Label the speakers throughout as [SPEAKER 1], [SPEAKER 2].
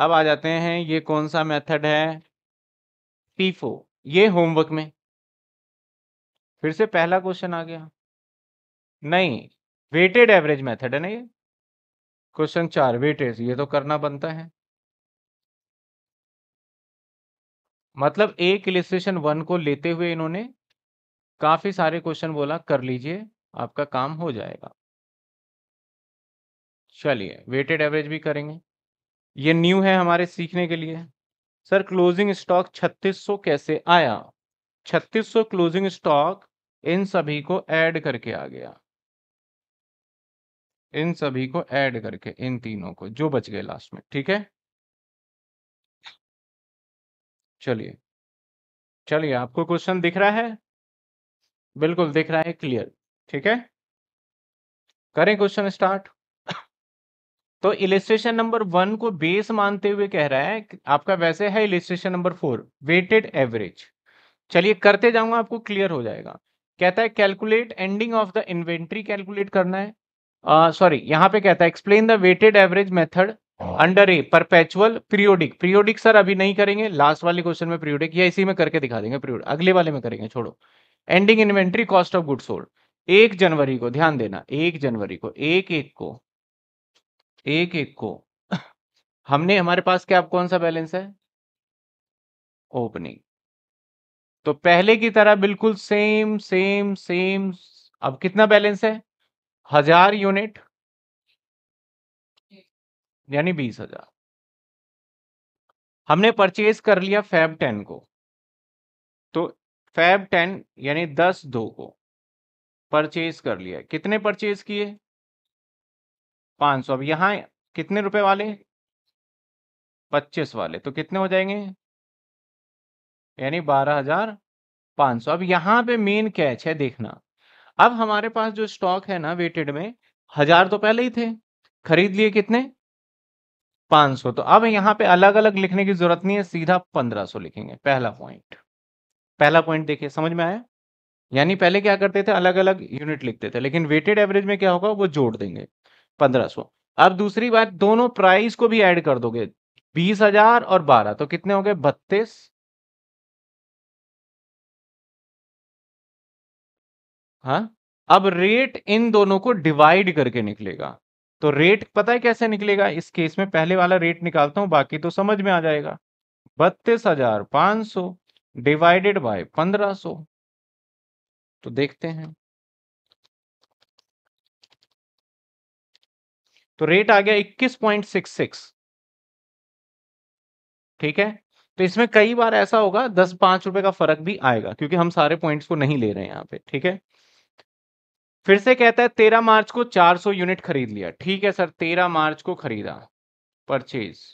[SPEAKER 1] अब आ जाते हैं ये कौन सा मेथड है
[SPEAKER 2] पीफो ये होमवर्क में फिर से पहला क्वेश्चन आ गया नहीं वेटेड एवरेज मेथड है ना ये
[SPEAKER 1] क्वेश्चन चार वेटेज ये तो करना बनता है मतलब एक इलिस्ट्रेशन वन को लेते हुए इन्होंने काफी सारे क्वेश्चन बोला कर लीजिए आपका काम हो जाएगा चलिए वेटेड एवरेज भी करेंगे ये न्यू है हमारे सीखने के लिए सर क्लोजिंग स्टॉक 3600 कैसे आया 3600 क्लोजिंग स्टॉक इन सभी को ऐड करके आ गया इन सभी को ऐड करके
[SPEAKER 2] इन तीनों को जो बच गए लास्ट में ठीक है चलिए चलिए आपको क्वेश्चन दिख रहा है बिल्कुल दिख रहा
[SPEAKER 1] है क्लियर ठीक है करें क्वेश्चन स्टार्ट तो इलिस्ट्रेशन नंबर वन को बेस मानते हुए कह रहा है आपका वैसे है illustration number four weighted average चलिए करते जाऊंगा आपको क्लियर हो जाएगा कहता है calculate ending of the inventory calculate करना है सॉरी uh, यहाँ पे कहता है explain the weighted average method under a perpetual periodic periodic sir अभी नहीं करेंगे लास्ट वाले क्वेश्चन में पीरियोडिक या इसी में करके दिखा देंगे पीरियोड अगले वाले में करेंगे छोड़ो ending inventory cost of good sold एक जनवरी को ध्यान देना एक जनवरी को एक एक को एक एक को हमने हमारे पास क्या कौन सा बैलेंस है ओपनिंग तो पहले की तरह बिल्कुल सेम सेम सेम अब कितना बैलेंस है हजार यूनिट यानी बीस हजार हमने परचेज कर लिया फैब टेन को तो फैब टेन यानी दस दो को परचेज कर लिया कितने परचेज किए पांच सौ अब यहाँ कितने रुपए वाले पच्चीस वाले तो कितने हो जाएंगे यानी बारह हजार पांच सौ अब यहां पे मेन कैच है देखना अब हमारे पास जो स्टॉक है ना वेटेड में हजार तो पहले ही थे खरीद लिए कितने 500 तो अब यहाँ पे अलग अलग लिखने की जरूरत नहीं है सीधा 1500 लिखेंगे पहला पॉइंट पहला पॉइंट देखिए समझ में आया यानी पहले क्या करते थे अलग अलग यूनिट लिखते थे लेकिन वेटेड एवरेज में क्या होगा वो जोड़ देंगे पंद्रह सौ अब दूसरी बात दोनों प्राइस को भी ऐड कर दोगे बीस हजार और बारह तो कितने हो गए बत्तीस हाँ अब रेट इन दोनों को डिवाइड करके निकलेगा तो रेट पता है कैसे निकलेगा इस केस में पहले वाला रेट निकालता हूं बाकी तो समझ में आ जाएगा बत्तीस हजार पांच सौ डिवाइडेड बाय पंद्रह सो तो देखते हैं तो रेट आ गया इक्कीस पॉइंट सिक्स सिक्स ठीक है तो इसमें कई बार ऐसा होगा दस पांच रुपए का फर्क भी आएगा क्योंकि हम सारे पॉइंट्स को नहीं ले रहे हैं यहां पे ठीक है फिर से कहता है तेरह मार्च को चार सौ यूनिट खरीद लिया ठीक है सर तेरह मार्च को खरीदा परचेज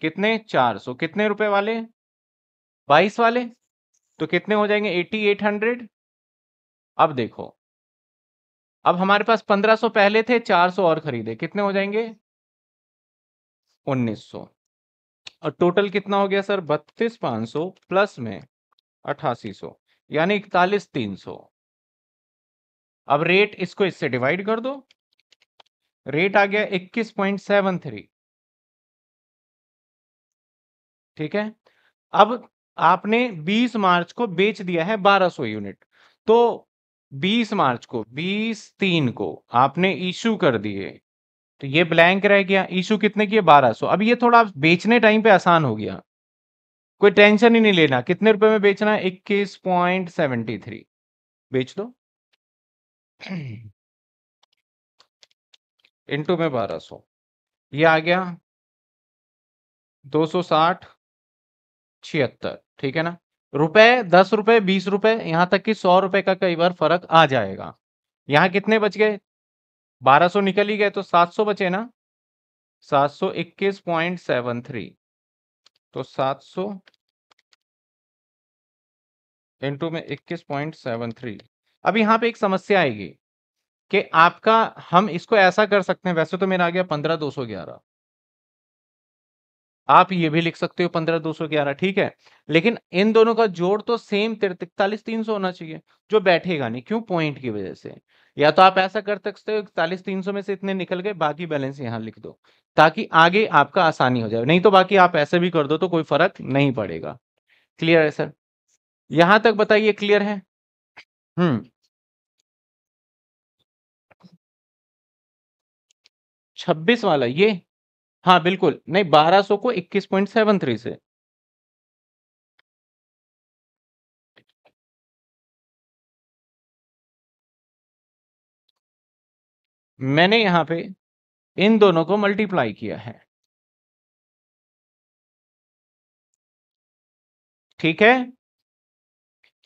[SPEAKER 1] कितने चार सौ कितने रुपए वाले बाईस वाले तो कितने हो जाएंगे एटी एट हंड्रेड अब देखो अब हमारे पास 1500 पहले थे 400 और खरीदे कितने हो जाएंगे 1900 और टोटल कितना हो गया सर बत्तीस पांच सौ प्लस में अठासी सौ यानी इकतालीस तीन सौ अब रेट इसको इससे डिवाइड कर दो रेट आ गया इक्कीस पॉइंट सेवन थ्री ठीक है अब आपने 20 मार्च को बेच दिया है 1200 यूनिट तो बीस मार्च को बीस तीन को आपने इशू कर दिए तो ये ब्लैंक रह गया इशू कितने की बारह सौ अब ये थोड़ा बेचने टाइम पे आसान हो गया कोई टेंशन ही नहीं लेना कितने रुपए में बेचना है इक्कीस पॉइंट सेवेंटी थ्री
[SPEAKER 2] बेच दो इंटू
[SPEAKER 1] में बारह ये आ गया दो सौ साठ छिहत्तर ठीक है ना रुपए दस रुपए बीस रुपए यहां तक कि सौ रुपए का कई बार फर्क आ जाएगा यहां कितने बच गए बारह सौ निकल ही गए तो सात सौ बचे ना सात सौ इक्कीस पॉइंट सेवन थ्री तो सात सौ इंटू में इक्कीस पॉइंट सेवन थ्री अब यहां पे एक समस्या आएगी कि आपका हम इसको ऐसा कर सकते हैं वैसे तो मेरा आ गया पंद्रह दो सौ ग्यारह आप ये भी लिख सकते हो पंद्रह दो सौ ग्यारह ठीक है लेकिन इन दोनों का जोड़ तो सेम तिरतालीस तीन सौ होना चाहिए जो बैठेगा नहीं क्यों पॉइंट की वजह से या तो आप ऐसा कर सकते हो इकतालीस तीन सौ में से इतने निकल गए बाकी बैलेंस यहाँ लिख दो ताकि आगे आपका आसानी हो जाए नहीं तो बाकी आप ऐसे भी कर दो तो कोई फर्क नहीं पड़ेगा क्लियर है सर यहां तक बताइए क्लियर है
[SPEAKER 2] हम्म छब्बीस वाला ये हाँ, बिल्कुल। नहीं 1200 को 21.73 से। मैंने यहां पे इन दोनों को मल्टीप्लाई किया है। ठीक है?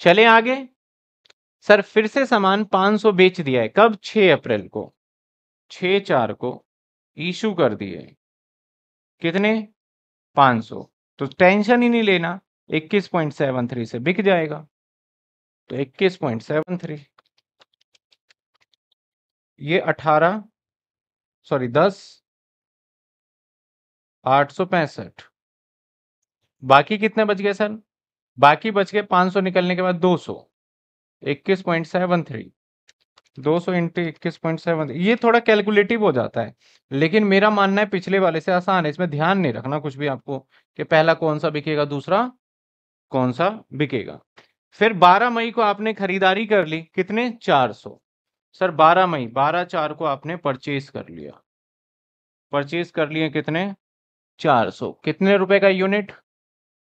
[SPEAKER 2] चले आगे।
[SPEAKER 1] सर फिर से सामान 500 बेच दिया है, कब? 6 अप्रैल को। चार को इशू कर दिए। कितने 500 तो टेंशन ही नहीं लेना 21.73 से बिक जाएगा तो 21.73 ये 18 सॉरी 10 पैंसठ बाकी कितने बच गए सर बाकी बच गए 500 निकलने के बाद 200 21.73 दो सौ इंटू इक्कीस पॉइंट सेवन ये थोड़ा कैलकुलेटिव हो जाता है लेकिन मेरा मानना है पिछले वाले से आसान है इसमें ध्यान नहीं रखना कुछ भी आपको कि पहला कौन सा बिकेगा दूसरा कौन सा बिकेगा फिर बारह मई को आपने खरीदारी कर ली कितने चार सौ सर बारह मई बारह चार को आपने परचेज कर लिया परचेज कर लिए कितने चार सौ कितने रुपए का यूनिट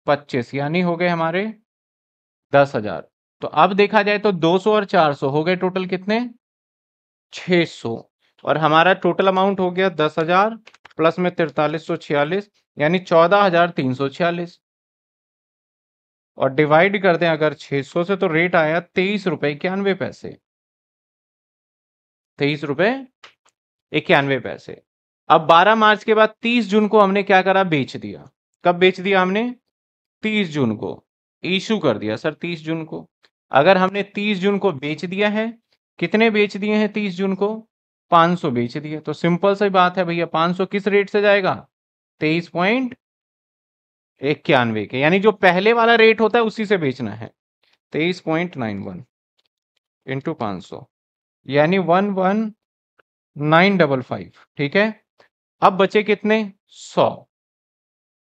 [SPEAKER 1] पच्चीस यानी हो गए हमारे दस हजार तो अब देखा जाए तो 200 और 400 हो गए टोटल कितने 600 और हमारा टोटल अमाउंट हो गया दस हजार प्लस में तिरतालीस सौ छियालीस यानी चौदह हजार तीन सौ छियालीस और डिवाइड कर दें अगर 600 से तो रेट आया तेईस रुपए इक्यानवे पैसे तेईस रुपए इक्यानवे पैसे अब 12 मार्च के बाद 30 जून को हमने क्या करा बेच दिया कब बेच दिया हमने 30 जून को इशू कर दिया सर 30 जून को अगर हमने 30 जून को बेच दिया है कितने बेच दिए हैं 30 जून को 500 बेच दिए तो सिंपल सी बात है भैया 500 किस रेट से जाएगा तेईस पॉइंट इक्यानवे के यानी जो पहले वाला रेट होता है उसी से बेचना है तेईस पॉइंट नाइन वन इंटू पाँच सौ यानी one one nine double five ठीक है अब बचे कितने सौ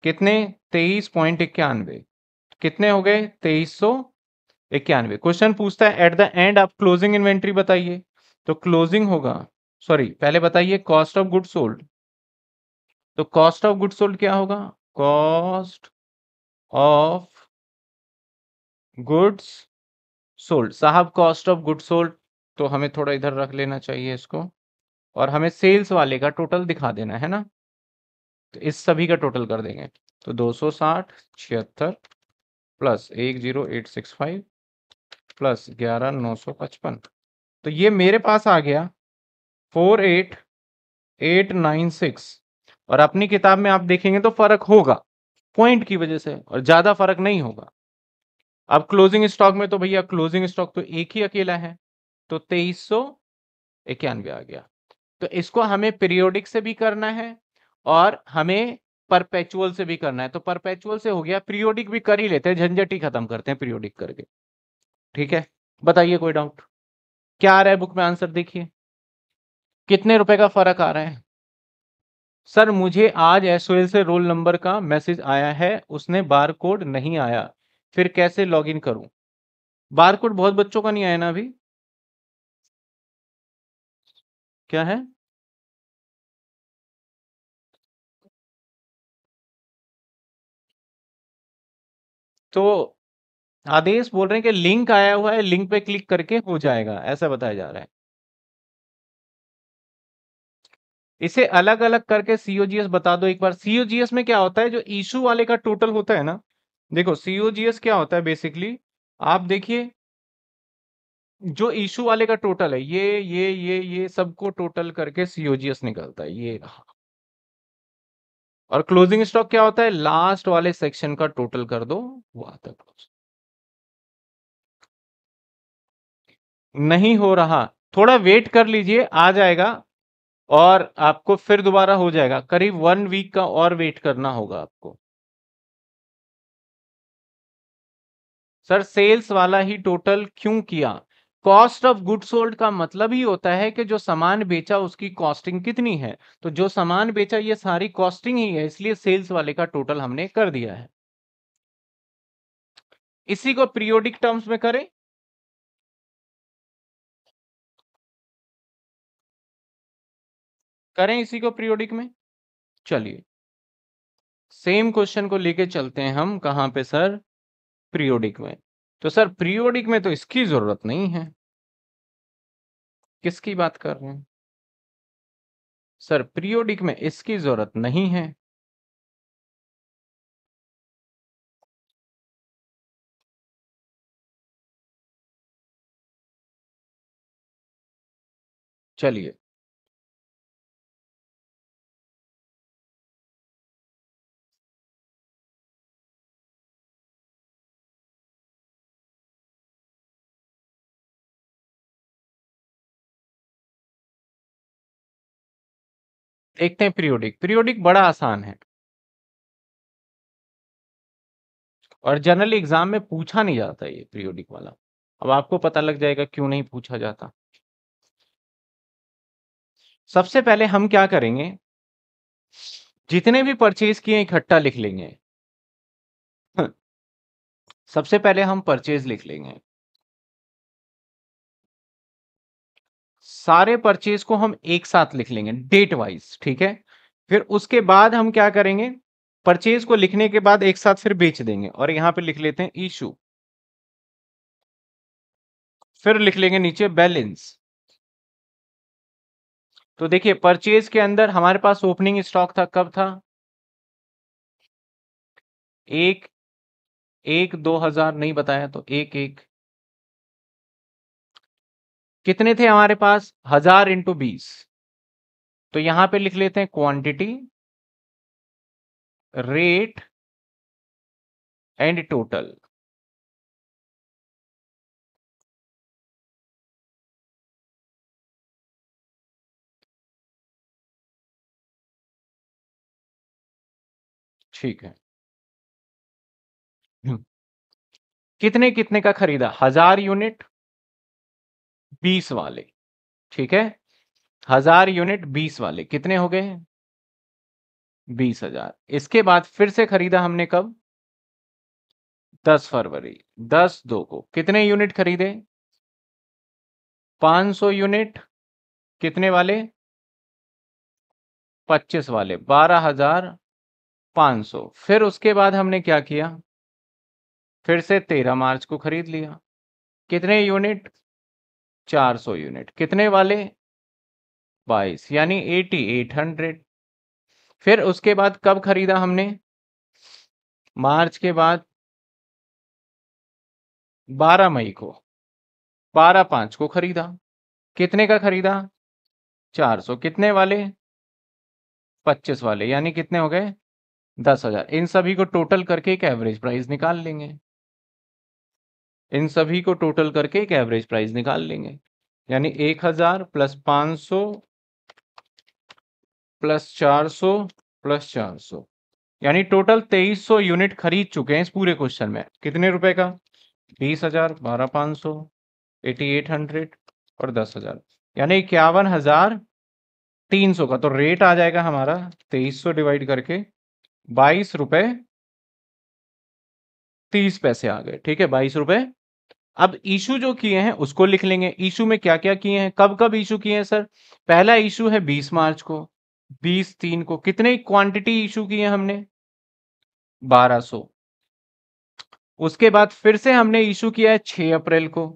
[SPEAKER 1] कितने तेईस पॉइंट इक्यानवे कितने हो गए तेईस सौ इक्यानवे क्वेश्चन पूछता है एट द एंड आप क्लोजिंग इन्वेंट्री बताइए तो क्लोजिंग होगा सॉरी पहले बताइए कॉस्ट ऑफ गुड सोल्ड तो कॉस्ट ऑफ गुड सोल्ड क्या होगा कॉस्ट ऑफ गुड्स सोल्ड साहब कॉस्ट ऑफ गुड सोल्ड तो हमें थोड़ा इधर रख लेना चाहिए इसको और हमें सेल्स वाले का टोटल दिखा देना है ना तो इस सभी का टोटल कर देंगे तो 260 छिहत्तर प्लस एक zero eight six five plus ग्यारह नौ सौ पचपन तो ये मेरे पास आ गया four eight eight nine six और अपनी किताब में आप देखेंगे तो फर्क होगा पॉइंट की वजह से और ज्यादा फर्क नहीं होगा अब क्लोजिंग स्टॉक में तो भैया क्लोजिंग स्टॉक तो एक ही अकेला है तो तेईस सौ इक्यानवे आ गया तो इसको हमें पीरियोडिक से भी करना है और हमें परपेचुअल से भी करना है तो परपेचुअल से हो गया पीरियोडिक भी कर ही लेते हैं झंझट ही खत्म करते हैं पीरियोडिक करके ठीक है बताइए कोई डाउट क्या आ रहा है बुक में आंसर देखिए कितने रुपए का फर्क आ रहा है सर मुझे आज एसओ से रोल नंबर का मैसेज आया है उसने बार कोड नहीं आया फिर कैसे लॉग इन करूं बार कोड बहुत बच्चों का नहीं आया ना अभी
[SPEAKER 2] क्या है तो आदेश बोल रहे हैं कि लिंक आया हुआ है लिंक पे क्लिक करके
[SPEAKER 1] हो जाएगा ऐसा बताया जा रहा है इसे अलग अलग करके सीओजीएस बता दो एक बार सीओजीएस में क्या होता है जो इशू वाले का टोटल होता है ना देखो सीओजीएस क्या होता है बेसिकली आप देखिए जो इशू वाले का टोटल है ये ये ये ये सबको टोटल करके सीओजीएस निकलता है ये रहा और क्लोजिंग स्टॉक क्या होता है लास्ट वाले सेक्शन का
[SPEAKER 2] टोटल कर दो वहां तक
[SPEAKER 1] नहीं हो रहा थोड़ा वेट कर लीजिए आ जाएगा और आपको फिर दोबारा हो जाएगा करीब वन वीक का और वेट करना होगा आपको सर सेल्स वाला ही टोटल क्यों किया कॉस्ट ऑफ गुड सोल्ड का मतलब ही होता है कि जो सामान बेचा उसकी कॉस्टिंग कितनी है तो जो सामान बेचा ये सारी कॉस्टिंग ही है इसलिए सेल्स वाले का टोटल हमने कर दिया है इसी को पीरियोडिक टर्म्स में करें करें इसी को प्रियोडिक में चलिए सेम क्वेश्चन को लेके चलते हैं हम कहां पे सर प्रियोडिक में तो सर प्रियोडिक में तो इसकी जरूरत नहीं है
[SPEAKER 2] किसकी बात कर रहे हैं सर प्रियोडिक में इसकी जरूरत नहीं है चलिए
[SPEAKER 1] देखते हैं पीरियोडिक पीरियोडिक बड़ा आसान है और जनरल एग्जाम में पूछा नहीं जाता ये पीरियोडिक वाला अब आपको पता लग जाएगा क्यों नहीं पूछा जाता सबसे पहले हम क्या करेंगे
[SPEAKER 2] जितने भी परचेज किए इकट्ठा लिख लेंगे सबसे पहले हम परचेज लिख लेंगे
[SPEAKER 1] सारे परचेज को हम एक साथ लिख लेंगे डेट वाइज ठीक है फिर उसके बाद हम क्या करेंगे परचेज को लिखने के बाद एक साथ फिर बेच देंगे और यहां पे लिख लेते हैं इशू फिर लिख
[SPEAKER 2] लेंगे नीचे बैलेंस तो देखिए परचेज के अंदर हमारे पास ओपनिंग स्टॉक था कब था एक एक दो हजार नहीं बताया तो एक एक कितने थे हमारे पास हजार इंटू बीस तो यहां पे लिख लेते हैं क्वांटिटी रेट एंड टोटल ठीक है
[SPEAKER 1] कितने कितने का खरीदा हजार यूनिट बीस वाले ठीक है हजार यूनिट बीस वाले कितने हो गए बीस हजार इसके बाद फिर से खरीदा हमने कब दस फरवरी दस दो को कितने यूनिट खरीदे पांच सौ यूनिट कितने वाले पच्चीस वाले बारह हजार पांच सौ फिर उसके बाद हमने क्या किया फिर से तेरह मार्च को खरीद लिया कितने यूनिट 400 यूनिट कितने वाले 22 यानी 80 800 फिर उसके बाद कब खरीदा हमने मार्च के
[SPEAKER 2] बाद 12 मई को 12 पांच
[SPEAKER 1] को खरीदा कितने का खरीदा 400 कितने वाले 25 वाले यानी कितने हो गए दस हजार इन सभी को टोटल करके एक एवरेज प्राइस निकाल लेंगे इन सभी को टोटल करके एक एवरेज प्राइस निकाल लेंगे यानी एक हजार प्लस पांच सो प्लस चार सौ प्लस चार सौ यानी टोटल तेईस सौ यूनिट खरीद चुके हैं इस पूरे क्वेश्चन में कितने रुपए का बीस हजार बारह पांच सौ एटी एट हंड्रेड और दस हजार यानी इक्यावन हजार तीन सौ का तो रेट आ जाएगा हमारा तेईस सौ डिवाइड करके बाईस रुपये तीस पैसे आ गए ठीक है बाईस रुपये अब इशू जो किए हैं उसको लिख लेंगे इशू में क्या क्या किए हैं कब कब इशू किए हैं सर पहला इशू है बीस मार्च को बीस तीन को कितने क्वांटिटी इशू किए हमने बारह सो उसके बाद फिर से हमने इशू किया है छह अप्रैल को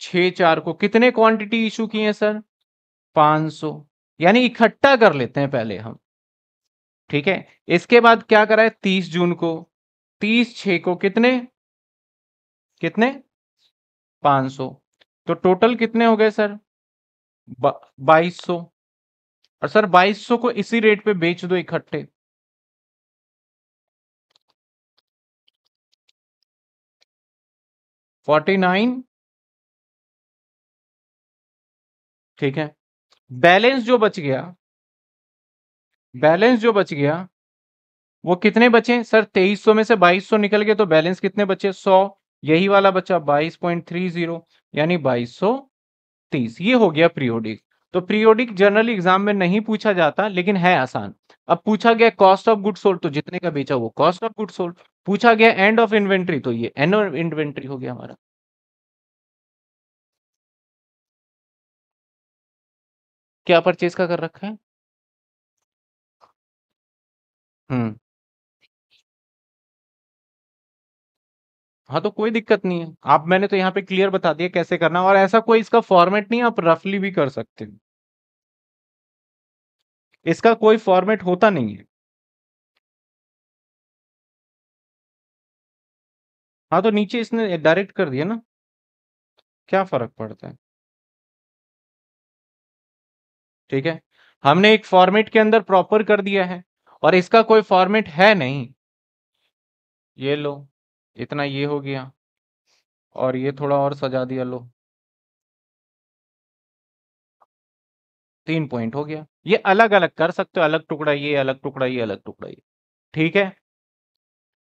[SPEAKER 1] छह चार को कितने क्वांटिटी इशू किए हैं सर पांच सौ यानी इकट्ठा कर लेते हैं पहले हम ठीक है इसके बाद क्या करा है तीस जून को तीस छ को कितने कितने पांच सौ तो टोटल कितने हो गए सर बाईस सौ और सर बाईस सौ को इसी
[SPEAKER 2] रेट पे बेच दो इकट्ठे फोर्टी नाइन ठीक है बैलेंस जो बच गया
[SPEAKER 1] बैलेंस जो बच गया वो कितने बचे सर तेईस सौ में से बाईस सौ निकल गए तो बैलेंस कितने बचे सौ यही वाला बचा 22.30 यानी 2230 ये हो गया प्रियोडिक तो प्रियोडिक जनरल एग्जाम में नहीं पूछा जाता लेकिन है आसान अब पूछा गया कॉस्ट ऑफ गुड सोल्ड तो जितने का बेचा वो कॉस्ट ऑफ गुड सोल्ड पूछा गया एंड ऑफ इन्वेंट्री तो ये एंड ऑफ इन्वेंट्री हो गया हमारा
[SPEAKER 2] क्या परचेज का कर रखा है हम्म
[SPEAKER 1] हाँ तो कोई दिक्कत नहीं है आप मैंने तो यहाँ पे क्लियर बता दिया कैसे करना और ऐसा कोई इसका फॉर्मेट नहीं आप रफली भी कर सकते हैं इसका कोई
[SPEAKER 2] फॉर्मेट होता नहीं है हाँ तो नीचे इसने डायरेक्ट कर दिया ना क्या फर्क पड़ता है ठीक है हमने एक फॉर्मेट के अंदर
[SPEAKER 1] प्रॉपर कर दिया है और इसका कोई फॉर्मेट है नहीं ये लो इतना ये हो गया और ये थोड़ा और सजा दिया लो
[SPEAKER 2] तीन पॉइंट हो गया ये अलग अलग कर सकते हो अलग
[SPEAKER 1] टुकड़ा ये अलग टुकड़ा ये अलग टुकड़ा ये ठीक है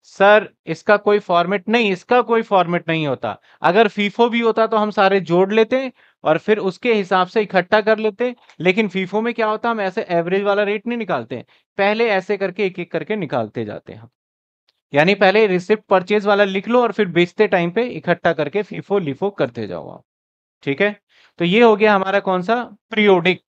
[SPEAKER 1] सर इसका कोई फॉर्मेट नहीं इसका कोई फॉर्मेट नहीं होता अगर फीफो भी होता तो हम सारे जोड़ लेते और फिर उसके हिसाब से इकट्ठा कर लेते लेकिन फीफो में क्या होता हम ऐसे एवरेज वाला रेट नहीं निकालते पहले ऐसे करके एक एक करके निकालते जाते हैं यानी पहले रिसिप्ट परचेज वाला लिख लो और फिर बेचते टाइम पे इकट्ठा करके फीफो लिफो करते जाओ आप ठीक है तो ये हो गया हमारा कौन सा प्रियोडिक